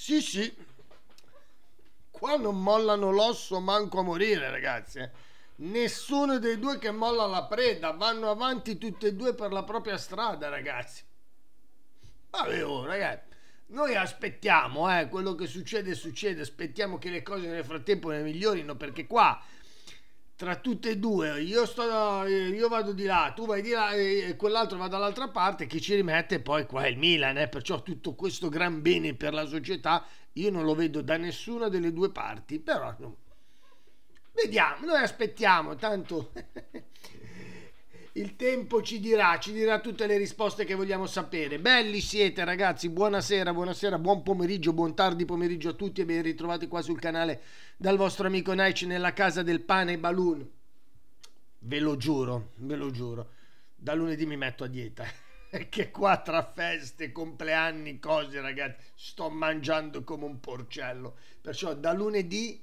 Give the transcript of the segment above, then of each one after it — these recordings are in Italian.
Sì, sì. Qua non mollano l'osso manco a morire, ragazzi. Eh. Nessuno dei due che molla la preda. Vanno avanti tutti e due per la propria strada, ragazzi. Vabbè, oh, ragazzi. Noi aspettiamo, eh, quello che succede, succede. Aspettiamo che le cose nel frattempo ne migliorino, perché qua tra tutte e due, io, sto, io vado di là, tu vai di là e quell'altro va dall'altra parte, chi ci rimette poi qua è il Milan, eh? perciò tutto questo gran bene per la società io non lo vedo da nessuna delle due parti, però no. vediamo, noi aspettiamo, tanto il tempo ci dirà, ci dirà tutte le risposte che vogliamo sapere. Belli siete ragazzi, buonasera, buonasera, buon pomeriggio, buon tardi pomeriggio a tutti e ben ritrovati qua sul canale dal vostro amico Nike nella casa del pane e balloon. Ve lo giuro, ve lo giuro, da lunedì mi metto a dieta. che qua tra feste, compleanni, cose ragazzi, sto mangiando come un porcello. Perciò da lunedì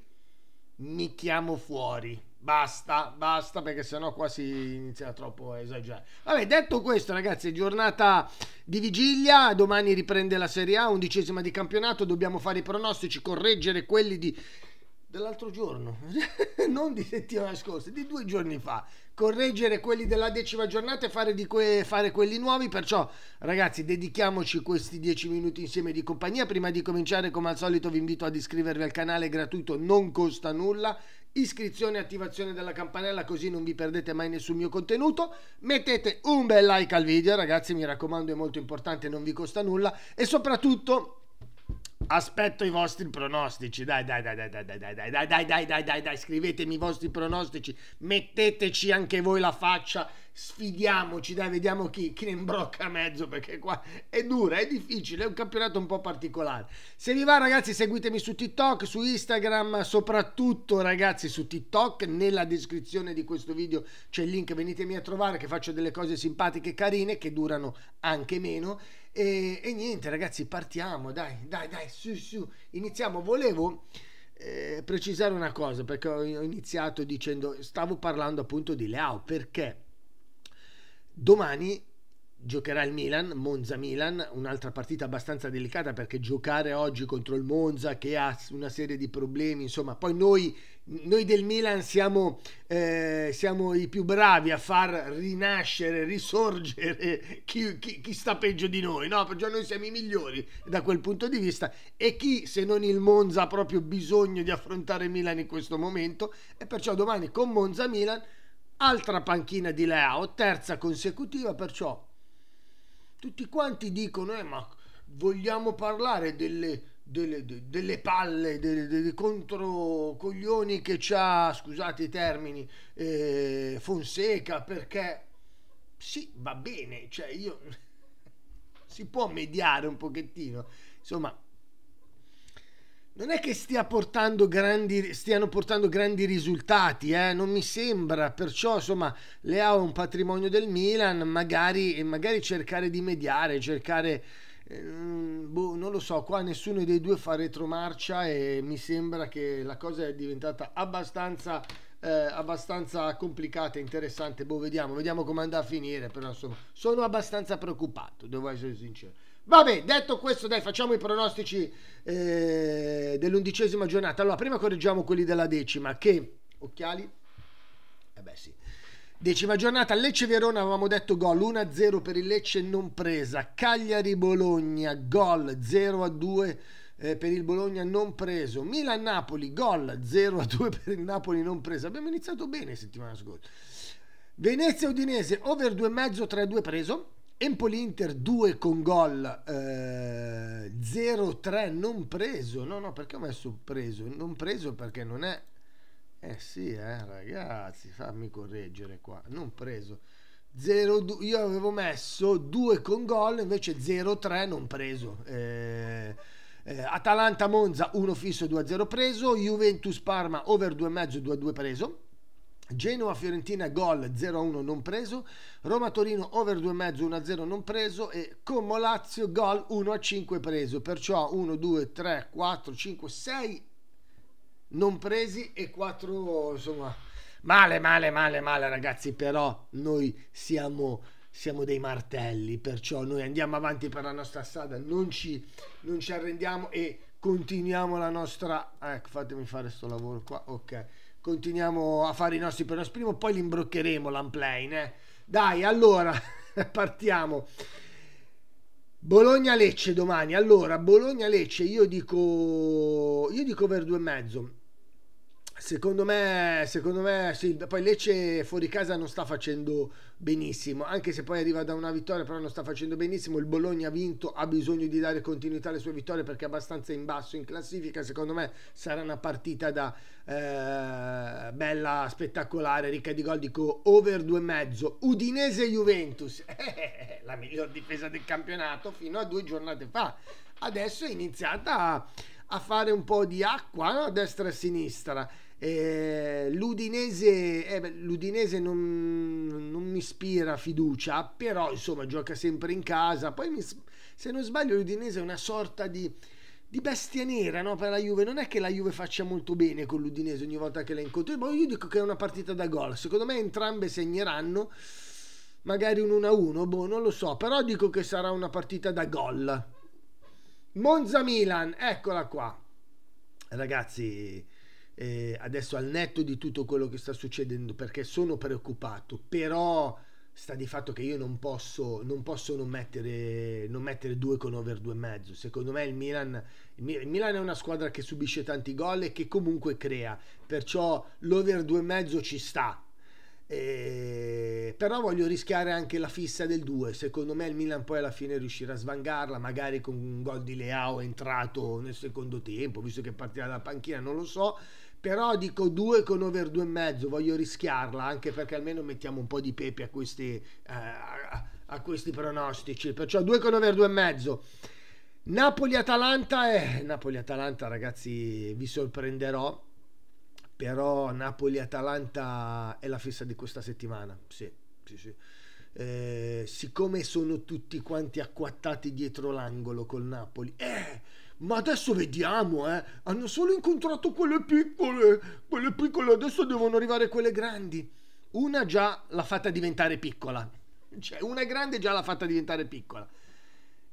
mi chiamo fuori. Basta, basta perché sennò qua si inizia troppo a esagerare. Vabbè, detto questo, ragazzi, giornata di vigilia. Domani riprende la Serie A, undicesima di campionato. Dobbiamo fare i pronostici, correggere quelli di dell'altro giorno, non di settimana scorsa, di due giorni fa. Correggere quelli della decima giornata e fare, que- fare quelli nuovi. Perciò, ragazzi, dedichiamoci questi dieci minuti insieme di compagnia. Prima di cominciare, come al solito, vi invito ad iscrivervi al canale è gratuito, non costa nulla. Iscrizione e attivazione della campanella così non vi perdete mai nessun mio contenuto. Mettete un bel like al video, ragazzi, mi raccomando, è molto importante, non vi costa nulla. E soprattutto Aspetto i vostri pronostici. Dai, dai, dai, dai, dai, dai, dai, dai, dai, dai, dai, dai, dai, dai, scrivetemi i vostri pronostici. Metteteci anche voi la faccia. Sfidiamoci, dai, vediamo chi, chi ne imbrocca a mezzo perché qua è dura, è difficile, è un campionato un po' particolare. Se vi va, ragazzi, seguitemi su TikTok, su Instagram, soprattutto ragazzi su TikTok. Nella descrizione di questo video c'è il link, venitemi a trovare che faccio delle cose simpatiche, carine, che durano anche meno. E, e, niente ragazzi, partiamo, dai, dai, dai, su, su, iniziamo. Volevo eh, precisare una cosa perché ho iniziato dicendo, stavo parlando appunto di Leao perché domani giocherà il Milan, Monza-Milan, un'altra partita abbastanza delicata perché giocare oggi contro il Monza che ha una serie di problemi, insomma, poi noi noi del Milan siamo, eh, siamo i più bravi a far rinascere, risorgere chi, chi, chi sta peggio di noi, no? Perciò noi siamo i migliori da quel punto di vista e chi se non il Monza ha proprio bisogno di affrontare Milan in questo momento e perciò domani con Monza Milan altra panchina di Leao, terza consecutiva, perciò tutti quanti dicono eh, ma vogliamo parlare delle delle, delle, palle, dei, dei controcoglioni che c'ha, scusate i termini, eh, Fonseca perché sì, va bene, cioè io si può mediare un pochettino, insomma non è che stia portando grandi, stiano portando grandi risultati, eh? non mi sembra, perciò insomma Leao è un patrimonio del Milan, magari, magari cercare di mediare, cercare eh, boh, non lo so, qua nessuno dei due fa retromarcia e mi sembra che la cosa è diventata abbastanza, eh, abbastanza complicata e interessante. Boh, vediamo, vediamo come andrà a finire, però insomma, sono abbastanza preoccupato, devo essere sincero. Vabbè, detto questo, dai, facciamo i pronostici eh, dell'undicesima giornata. Allora, prima correggiamo quelli della decima, che occhiali? Eh beh sì. Decima giornata, Lecce-Verona, avevamo detto gol 1-0 per il Lecce non presa, Cagliari-Bologna, gol 0-2 eh, per il Bologna non preso, Milan-Napoli, gol 0-2 per il Napoli non preso, abbiamo iniziato bene settimana scorsa, Venezia-Udinese, over 2,5, 3-2 preso, Empoli-Inter 2 con gol eh, 0-3 non preso, no no perché ho messo preso, non preso perché non è eh sì, eh, ragazzi, fammi correggere qua. Non preso. 0, io avevo messo 2 con gol, invece 0-3 non preso. Eh, eh, Atalanta-Monza 1 fisso 2-0 preso. Juventus-Parma over 2,5 2-2 preso. Genoa-Fiorentina gol 0-1 non preso, Roma-Torino over 2,5 1-0 non preso e Como-Lazio gol 1-5 preso, perciò 1, 2, 3, 4, 5, 6 non presi e quattro insomma male male male male ragazzi però noi siamo siamo dei martelli perciò noi andiamo avanti per la nostra strada non ci, non ci arrendiamo e continuiamo la nostra ecco fatemi fare sto lavoro qua ok continuiamo a fare i nostri per primo poi li imbroccheremo l'unplane eh. dai allora partiamo Bologna-Lecce domani. Allora, Bologna-Lecce io dico, io dico per due e mezzo. Secondo me, secondo me sì. Poi Lecce fuori casa non sta facendo benissimo, anche se poi arriva da una vittoria, però non sta facendo benissimo. Il Bologna ha vinto, ha bisogno di dare continuità alle sue vittorie perché è abbastanza in basso in classifica. Secondo me sarà una partita da eh, bella, spettacolare, ricca di gol. Dico over due e mezzo. Udinese Juventus, eh, la miglior difesa del campionato fino a due giornate fa. Adesso è iniziata a, a fare un po' di acqua no? a destra e a sinistra eh, L'Udinese, eh L'Udinese non, non, mi ispira fiducia, però insomma gioca sempre in casa. Poi mi, se non sbaglio l'Udinese è una sorta di, di bestia nera no? per la Juve. Non è che la Juve faccia molto bene con l'Udinese ogni volta che la incontri, ma boh, io dico che è una partita da gol. Secondo me entrambe segneranno, magari un 1-1, boh, non lo so, però dico che sarà una partita da gol. Monza Milan, eccola qua. Ragazzi, eh, adesso al netto di tutto quello che sta succedendo perché sono preoccupato, però sta di fatto che io non posso non, posso non mettere non mettere due con over due e mezzo secondo me il Milan, il Milan è una squadra che subisce tanti gol e che comunque crea perciò l'over due e mezzo ci sta eh, però voglio rischiare anche la fissa del 2 secondo me il Milan poi alla fine riuscirà a svangarla magari con un gol di Leao entrato nel secondo tempo visto che partirà dalla panchina non lo so però dico 2 con over e mezzo voglio rischiarla anche perché almeno mettiamo un po' di pepe a questi, eh, a questi pronostici, perciò 2 con over e mezzo Napoli-Atalanta, eh, Napoli-Atalanta ragazzi vi sorprenderò, però Napoli-Atalanta è la festa di questa settimana, sì, sì, sì. Eh, siccome sono tutti quanti acquattati dietro l'angolo col Napoli, eh, ma adesso vediamo, eh. Hanno solo incontrato quelle piccole, quelle piccole, adesso devono arrivare quelle grandi. Una già l'ha fatta diventare piccola. Cioè, una grande già l'ha fatta diventare piccola.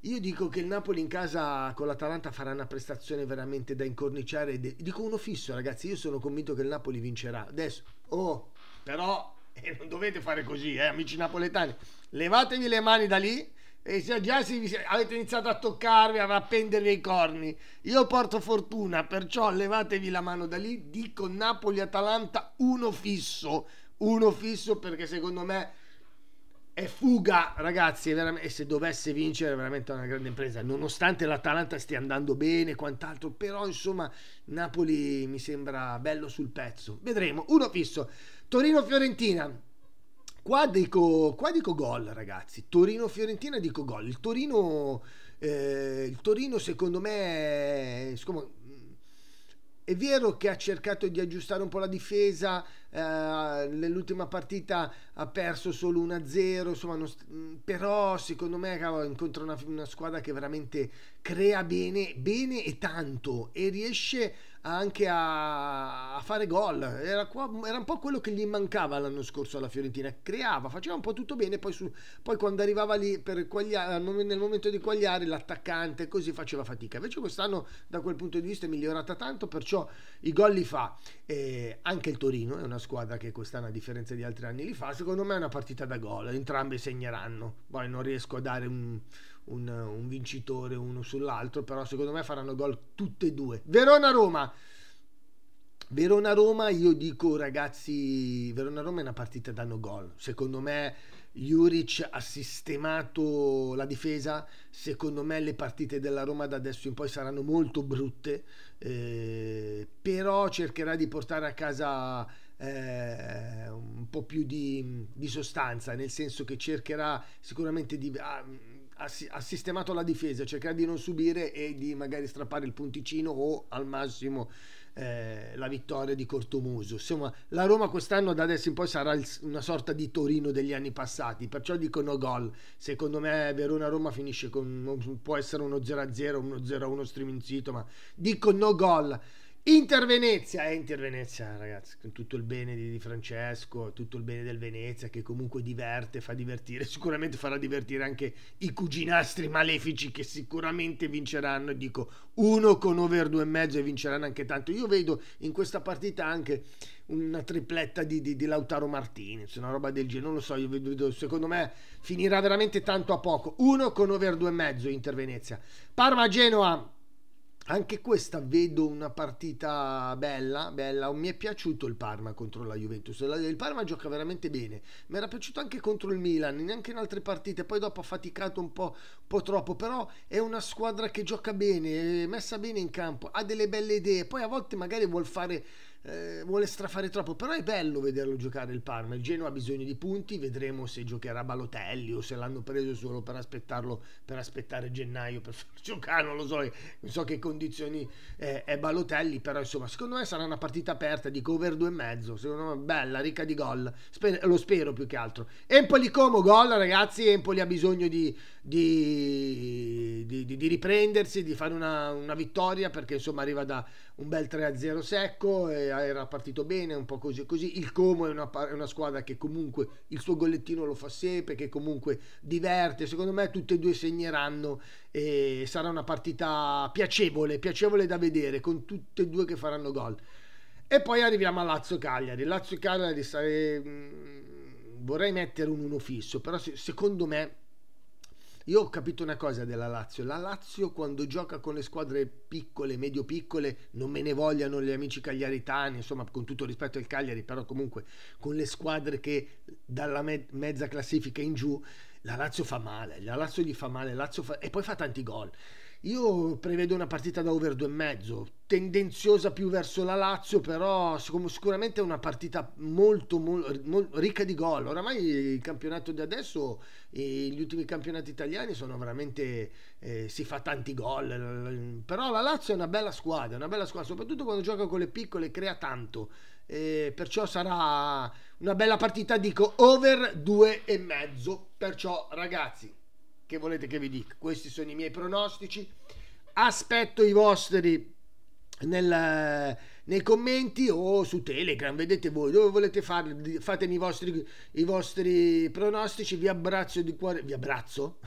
Io dico che il Napoli in casa con l'Atalanta farà una prestazione veramente da incorniciare. Dico uno fisso, ragazzi. Io sono convinto che il Napoli vincerà. Adesso, oh, però, eh, non dovete fare così, eh, amici napoletani. Levatevi le mani da lì e già si, avete iniziato a toccarvi, a appendervi i corni. Io porto fortuna, perciò levatevi la mano da lì. Dico Napoli-Atalanta uno fisso. Uno fisso perché secondo me è fuga, ragazzi. È e se dovesse vincere, è veramente una grande impresa. Nonostante l'Atalanta stia andando bene, e quant'altro, però insomma, Napoli mi sembra bello sul pezzo. Vedremo. Uno fisso. Torino-Fiorentina. Qua dico, qua dico gol, ragazzi. Torino-Fiorentina dico gol. Il Torino, eh, il Torino secondo me, siccome, è vero che ha cercato di aggiustare un po' la difesa, eh, nell'ultima partita ha perso solo 1-0, insomma, non, però secondo me incontra una, una squadra che veramente crea bene, bene e tanto e riesce a anche a, a fare gol. Era, qua, era, un po' quello che gli mancava l'anno scorso alla Fiorentina. Creava, faceva un po' tutto bene, poi, su, poi quando arrivava lì quagliare, nel momento di quagliare l'attaccante così faceva fatica. Invece quest'anno da quel punto di vista è migliorata tanto, perciò i gol li fa. E anche il Torino è una squadra che quest'anno a differenza di altri anni li fa. Secondo me è una partita da gol, entrambi segneranno. Poi non riesco a dare un un, un vincitore uno sull'altro, però secondo me faranno gol tutte e due. Verona-Roma. Verona-Roma, io dico ragazzi, Verona-Roma è una partita da no gol. Secondo me Juric ha sistemato la difesa, secondo me le partite della Roma da adesso in poi saranno molto brutte, eh, però cercherà di portare a casa eh, un po' più di, di, sostanza, nel senso che cercherà sicuramente di... Ah, ha, ha, sistemato la difesa, cercare di non subire e di magari strappare il punticino o al massimo eh, la vittoria di Cortomuso. Insomma, la Roma quest'anno da adesso in poi sarà il, una sorta di Torino degli anni passati, perciò dico no gol. Secondo me Verona-Roma finisce con, può essere uno 0-0, uno 0-1 striminzito, ma dico no gol. Inter Venezia, eh, Inter Venezia, ragazzi, con tutto il bene di, Francesco, tutto il bene del Venezia che comunque diverte, fa divertire, sicuramente farà divertire anche i cuginastri malefici che sicuramente vinceranno, dico, uno con over 2,5 e vinceranno anche tanto. Io vedo in questa partita anche una tripletta di, di, di Lautaro Martinez, una roba del genere, non lo so, io vedo, secondo me finirà veramente tanto a poco. Uno con over mezzo, Inter Venezia. Parma Genoa anche questa vedo una partita bella, bella. Mi è piaciuto il Parma contro la Juventus. Il Parma gioca veramente bene. Mi era piaciuto anche contro il Milan, neanche in altre partite. Poi dopo ha faticato un po', un po', troppo. Però è una squadra che gioca bene, è messa bene in campo, ha delle belle idee. Poi a volte magari vuol fare eh, vuole strafare troppo, però è bello vederlo giocare il Parma. Il Genoa ha bisogno di punti, vedremo se giocherà Balotelli o se l'hanno preso solo per aspettarlo per aspettare gennaio per far giocare, non lo so, eh, non so che condizioni eh, è Balotelli, però insomma, secondo me sarà una partita aperta di cover e mezzo, secondo me bella, ricca di gol. Sper- lo spero più che altro. Empoli Como gol, ragazzi, Empoli ha bisogno di di, di, di, di riprendersi, di fare una, una, vittoria perché insomma arriva da un bel 3-0 secco, era partito bene, un po' così e così. Il Como è una, è una squadra che comunque il suo gollettino lo fa sempre, che comunque diverte. Secondo me tutte e due segneranno e sarà una partita piacevole, piacevole da vedere, con tutte e due che faranno gol. E poi arriviamo a Lazio Cagliari. Lazio Cagliari sare... Mm, vorrei mettere un 1 fisso, però secondo me io ho capito una cosa della Lazio, la Lazio quando gioca con le squadre piccole, medio piccole, non me ne vogliano gli amici cagliaritani, insomma con tutto rispetto al Cagliari, però comunque con le squadre che dalla me- mezza classifica in giù, la Lazio fa male, la Lazio gli fa male, fa... e poi fa tanti gol. Io prevedo una partita da over 2,5, tendenziosa più verso la Lazio, però sicuramente è una partita molto, molto, molto ricca di gol. Oramai il campionato di adesso e gli ultimi campionati italiani sono veramente eh, si fa tanti gol, però la Lazio è una bella squadra, una bella squadra, soprattutto quando gioca con le piccole, crea tanto. Eh, perciò sarà una bella partita, dico over 2,5. Perciò ragazzi, che volete che vi dica? Questi sono i miei pronostici. Aspetto i vostri nel, nei commenti o su Telegram, vedete voi dove volete farli, fatemi i vostri, i vostri pronostici, vi abbraccio di cuore, vi abbraccio?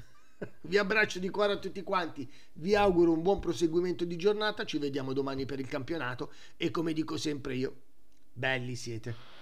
vi abbraccio di cuore a tutti quanti, vi auguro un buon proseguimento di giornata, ci vediamo domani per il campionato e come dico sempre io, belli siete.